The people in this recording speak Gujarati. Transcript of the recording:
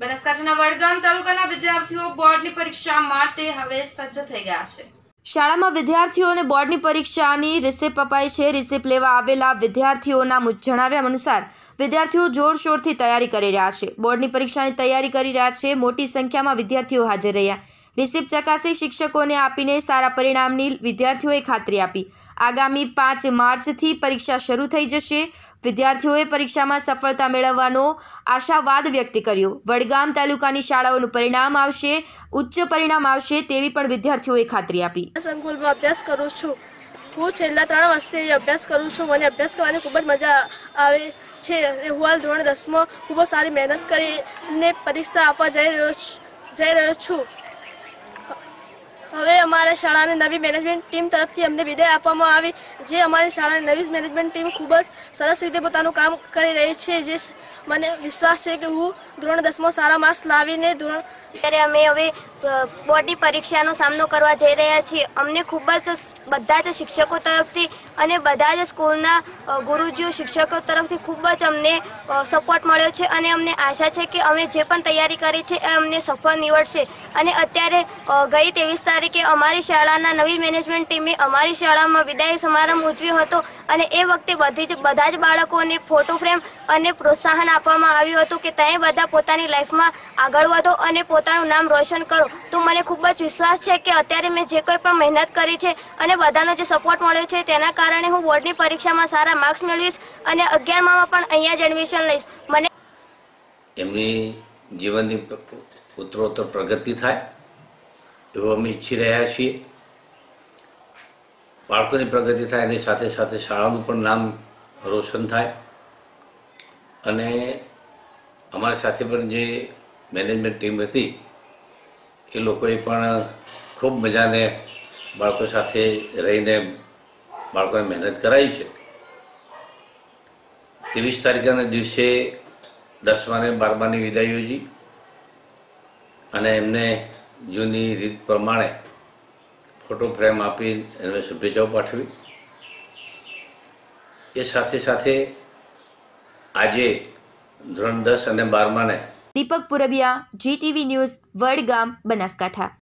બનાસકાંઠાના વડગામ તાલુકાના વિદ્યાર્થીઓ બોર્ડની પરીક્ષા માટે હવે સજ્જ થઈ ગયા છે શાળામાં વિદ્યાર્થીઓને બોર્ડની પરીક્ષાની રિસિપ અપાઈ છે રિસિપ લેવા આવેલા વિદ્યાર્થીઓના જણાવ્યા અનુસાર વિદ્યાર્થીઓ જોરશોરથી તૈયારી કરી રહ્યા છે બોર્ડની પરીક્ષાની તૈયારી કરી રહ્યા છે મોટી સંખ્યામાં વિદ્યાર્થીઓ હાજર રહ્યા રિસીપ ચકાસી શિક્ષકોને આપીને સારા પરિણામની વિદ્યાર્થીઓએ ખાતરી આપી આગામી પાંચ માર્ચથી પરીક્ષા શરૂ થઈ જશે વિદ્યાર્થીઓએ પરીક્ષામાં સફળતા મેળવવાનો આશાવાદ વ્યક્ત કર્યો વડગામ તાલુકાની શાળાઓનું પરિણામ આવશે ઉચ્ચ પરિણામ આવશે તેવી પણ વિદ્યાર્થીઓએ ખાતરી આપી સંકુલમાં અભ્યાસ કરું છું હું છેલ્લા ત્રણ વર્ષથી અભ્યાસ કરું છું મને અભ્યાસ કરવાની ખૂબ જ મજા આવે છે હું હાલ ધોરણ દસમાં ખૂબ જ સારી મહેનત કરીને પરીક્ષા આપવા જઈ રહ્યો જઈ રહ્યો છું હવે અમારા શાળાને નવી મેનેજમેન્ટ ટીમ તરફથી અમને વિદાય આપવામાં આવી જે અમારી શાળાની નવી મેનેજમેન્ટ ટીમ ખૂબ જ સરસ રીતે પોતાનું કામ કરી રહી છે જે મને વિશ્વાસ છે કે હું ધોરણ દસમો સારા માર્ક્સ લાવીને ધોરણ અત્યારે અમે હવે બોર્ડની પરીક્ષાનો સામનો કરવા જઈ રહ્યા છીએ અમને ખૂબ જ બધા જ શિક્ષકો તરફથી અને બધા જ સ્કૂલના ગુરુજીઓ શિક્ષકો તરફથી ખૂબ જ અમને સપોર્ટ મળ્યો છે અને અમને આશા છે કે અમે જે પણ તૈયારી કરી છે એ અમને સફળ નીવડશે અને અત્યારે ગઈ ત્રેવીસ તારીખે અમારી શાળાના નવી મેનેજમેન્ટ ટીમે અમારી શાળામાં વિદાય સમારંભ ઉજવ્યો હતો અને એ વખતે બધી જ બધા જ બાળકોને ફોટો ફ્રેમ અને પ્રોત્સાહન આપવામાં આવ્યું હતું કે તમે બધા પોતાની લાઈફમાં આગળ વધો અને પોતાનું નામ રોશન કરો તો મને ખૂબ જ વિશ્વાસ છે કે અત્યારે મેં જે કોઈ પણ મહેનત કરી છે અને બધાનો જે સપોર્ટ મળ્યો છે તેના કારણે હું બોર્ડની પરીક્ષામાં સારા માર્ક્સ મેળવીશ અને અગિયારમાં પણ અહીંયા જ એડમિશન લઈશ મને એમની જીવનની ઉત્તરોત્તર પ્રગતિ થાય એવું અમે ઈચ્છી રહ્યા છીએ બાળકોની પ્રગતિ થાય એની સાથે સાથે શાળાનું પણ નામ રોશન થાય અને અમારી સાથે પણ જે મેનેજમેન્ટ ટીમ હતી એ લોકોએ પણ ખૂબ મજાને બાળકો સાથે રહીને બાળકોને મહેનત કરાવી છે ત્રેવીસ તારીખના દિવસે દસમાને બારમાની વિદાય યોજી અને એમને જૂની રીત પ્રમાણે ફોટો ફ્રેમ આપી એમને શુભેચ્છાઓ પાઠવી એ સાથે સાથે આજે ધોરણ દસ અને બારમાને દીપક પુરબિયા જીટીવી ન્યૂઝ વડગામ બનાસકાંઠા